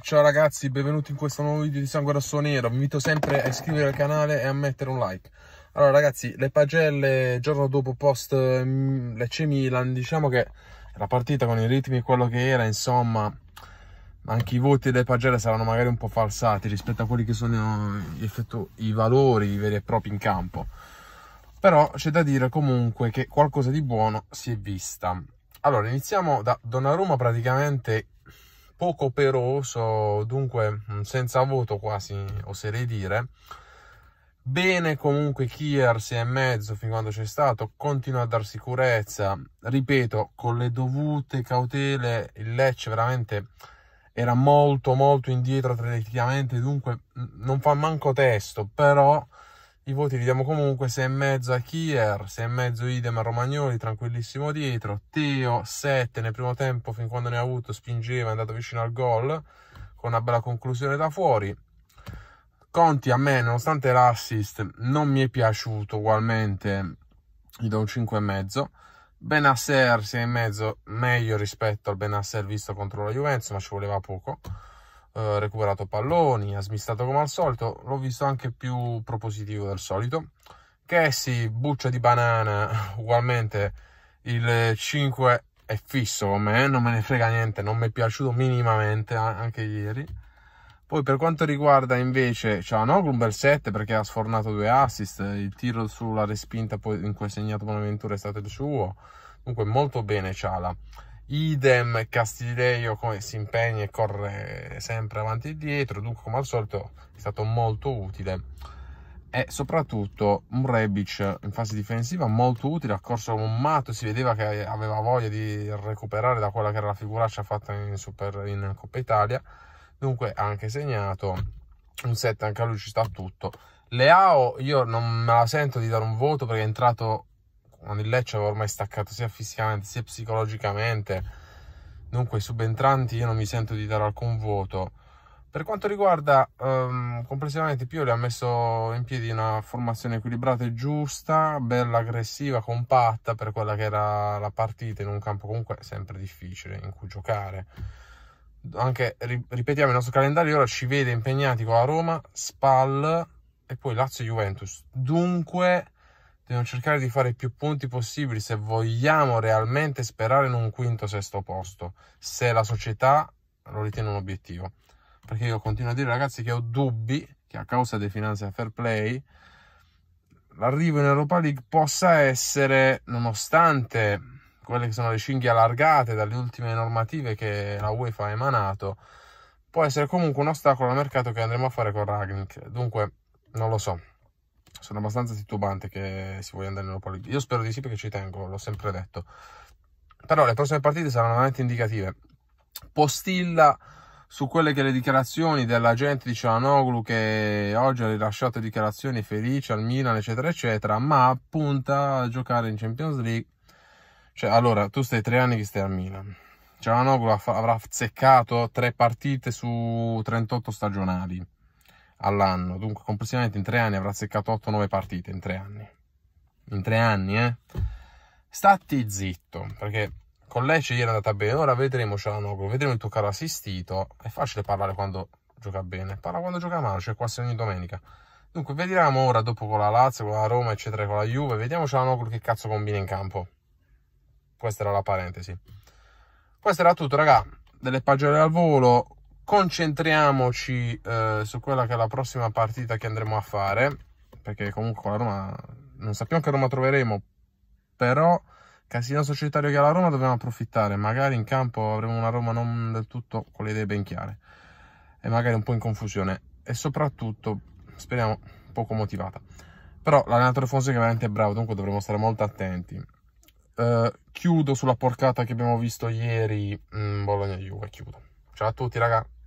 Ciao ragazzi, benvenuti in questo nuovo video di Sangue Rosso Nero. Vi invito sempre a iscrivervi al canale e a mettere un like. Allora ragazzi, le pagelle giorno dopo post mm, Lecce Milan, diciamo che la partita con i ritmi quello che era, insomma, anche i voti delle pagelle saranno magari un po' falsati rispetto a quelli che sono i valori veri e propri in campo. Però c'è da dire comunque che qualcosa di buono si è vista. Allora, iniziamo da Donnarumma praticamente poco peroso, dunque mm, senza voto quasi oserei dire. Bene comunque Kier si è mezzo fin quando c'è stato, continua a dar sicurezza, ripeto, con le dovute cautele il Lecce veramente era molto molto indietro atleticamente, dunque mm, non fa manco testo, però i voti li diamo comunque e mezzo a Kier, e mezzo idem a Romagnoli, tranquillissimo dietro. Teo 7 nel primo tempo, fin quando ne ha avuto, spingeva, è andato vicino al gol con una bella conclusione da fuori. Conti a me, nonostante l'assist, non mi è piaciuto ugualmente, gli do un e 5,5. Benasser mezzo, meglio rispetto al Benasser visto contro la Juventus, ma ci voleva poco eh, recuperato palloni, ha smistato come al solito, l'ho visto anche più propositivo del solito. Cassie, buccia di banana, ugualmente il 5 è fisso con me, eh, non me ne frega niente, non mi è piaciuto minimamente anche ieri. Poi per quanto riguarda invece Cianoglu un bel 7 perché ha sfornato due assist, il tiro sulla respinta poi in cui ha segnato Bonaventura è stato il suo, dunque molto bene Ciala idem Castiglieio come si impegna e corre sempre avanti e dietro dunque come al solito è stato molto utile e soprattutto un Rebic in fase difensiva molto utile ha corso un matto si vedeva che aveva voglia di recuperare da quella che era la figuraccia fatta in, Super, in Coppa Italia dunque ha anche segnato un set anche a lui ci sta tutto Leao io non me la sento di dare un voto perché è entrato il Lecce aveva ormai staccato sia fisicamente sia psicologicamente. Dunque, i subentranti io non mi sento di dare alcun voto. Per quanto riguarda um, complessivamente Pioli ha messo in piedi una formazione equilibrata e giusta, bella, aggressiva, compatta per quella che era la partita in un campo comunque sempre difficile in cui giocare. Anche, ripetiamo, il nostro calendario ora ci vede impegnati con la Roma, Spal e poi Lazio Juventus. Dunque Dobbiamo cercare di fare più punti possibili se vogliamo realmente sperare in un quinto sesto posto, se la società lo ritiene un obiettivo. Perché io continuo a dire ragazzi che ho dubbi che a causa dei finanzi a fair play l'arrivo in Europa League possa essere, nonostante quelle che sono le cinghie allargate dalle ultime normative che la UEFA ha emanato, può essere comunque un ostacolo al mercato che andremo a fare con Ragnik. Dunque, non lo so sono abbastanza titubante che si voglia andare in Europa League. Io spero di sì perché ci tengo, l'ho sempre detto. Però le prossime partite saranno veramente indicative. Postilla su quelle che le dichiarazioni della gente di Cianoglu che oggi ha rilasciato dichiarazioni felici al Milan, eccetera, eccetera, ma punta a giocare in Champions League. Cioè, allora, tu stai tre anni che stai al Milan. Cianoglu avrà azzeccato tre partite su 38 stagionali all'anno, dunque complessivamente in tre anni avrà seccato 8-9 partite in tre anni. In tre anni, eh? Stati zitto, perché con lei ieri è andata bene, ora vedremo Cialanoglu, vedremo il tuo caro assistito, è facile parlare quando gioca bene, parla quando gioca male, cioè quasi ogni domenica. Dunque vediamo ora, dopo con la Lazio, con la Roma, eccetera, con la Juve, vediamo Cialanoglu che cazzo combina in campo. Questa era la parentesi. Questo era tutto, raga, delle pagine al volo, concentriamoci eh, su quella che è la prossima partita che andremo a fare, perché comunque la Roma non sappiamo che Roma troveremo, però casino societario che ha la Roma dobbiamo approfittare, magari in campo avremo una Roma non del tutto con le idee ben chiare e magari un po' in confusione e soprattutto speriamo poco motivata. Però l'allenatore Fonseca è veramente bravo, dunque dovremo stare molto attenti. Eh, chiudo sulla porcata che abbiamo visto ieri mm, Bologna-Juve, chiudo. Ciao a tutti, raga.